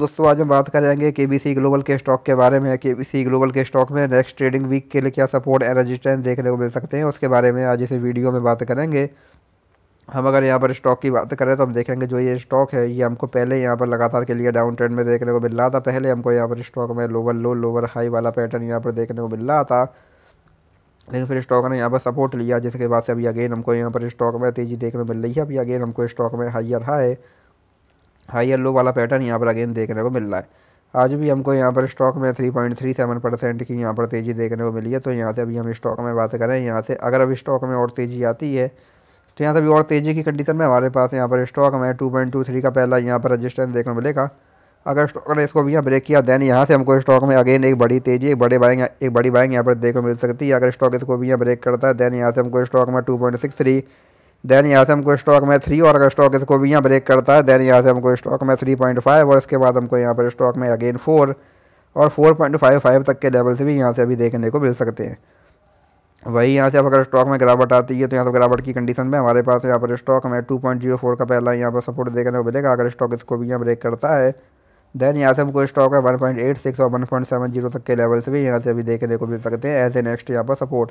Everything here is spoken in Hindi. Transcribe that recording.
दोस्तों आज हम बात करेंगे के बी सी ग्लोबल के स्टॉक के बारे में के बी सी ग्लोबल के स्टॉक में नेक्स्ट ट्रेडिंग वीक के लिए क्या सपोर्ट एंड रजिस्टेंस देखने को मिल सकते हैं उसके बारे में आज इसे वीडियो में बात करेंगे हम अगर यहाँ पर स्टॉक की बात करें तो हम देखेंगे जो ये स्टॉक है ये हमको पहले यहाँ पर लगातार के लिए डाउन ट्रेंड में देखने को मिल रहा था पहले हमको यहाँ पर स्टॉक में लोअर लो लोअर हाई वाला पैटर्न यहाँ पर देखने को मिल रहा था लेकिन फिर स्टॉक ने यहाँ पर सपोर्ट लिया जिसके बाद से अभी अगेन हमको यहाँ पर स्टॉक में तेज़ी देखने को मिल रही है अभी अगेन हमको स्टॉक में हाइयर हाई हाई येलो वाला पैटर्न यहाँ पर अगेन देखने को मिल रहा है आज भी हमको यहाँ पर स्टॉक में three point three seven percent की यहाँ पर तेज़ी देखने को मिली है तो यहाँ से अभी हम स्टॉक में बात करें यहाँ से अगर अभी स्टॉक में और तेज़ी आती है तो यहाँ से अभी और तेज़ी की कंडीशन में हमारे पास यहाँ पर स्टॉक में टू पॉइंट टू थ्री का पहला यहाँ पर रजिस्टेंस देखने को मिलेगा अगर स्टॉक ने इसको भी यहाँ ब्रेक किया दैन यहाँ से हमको स्टॉक में अगेन एक बड़ी तेज़ी एक बड़े बाइंग एक बड़ी बाइंग यहाँ पर देखने को मिल सकती है अगर स्टॉक इसको भी यहाँ ब्रेक करता है दैन यहाँ से हमको स्टॉक में two point six three then यहाँ से हमको स्टॉक में थ्री और अगर स्टॉक इसको भी यहाँ ब्रेक करता है देन यहाँ से हमको स्टॉक में थ्री पॉइंट फाइव और इसके बाद हमको यहाँ पर स्टॉक में अगेन फोर और फोर पॉइंट फाइव फाइव तक के लेवल से भी यहाँ से अभी देखने को मिल सकते हैं वही यहाँ से अगर स्टॉक में गिरावट आती है तो यहाँ पर गिरावट की कंडीशन में हमारे पास यहाँ पर स्टॉक में टू पॉइंट जीरो फोर का पहला यहाँ पर सपोर्ट देखने को मिलेगा अगर स्टॉक इसको भी यहाँ ब्रेक करता है देन यहाँ से हमको स्टॉक है वन पॉइंट एट सिक्स और वन पॉइंट सेवन जीरो तक के लेवल से भी यहाँ से अभी देखने को मिल सकते हैं एज ए नेक्स्ट यहाँ पर सपोर्ट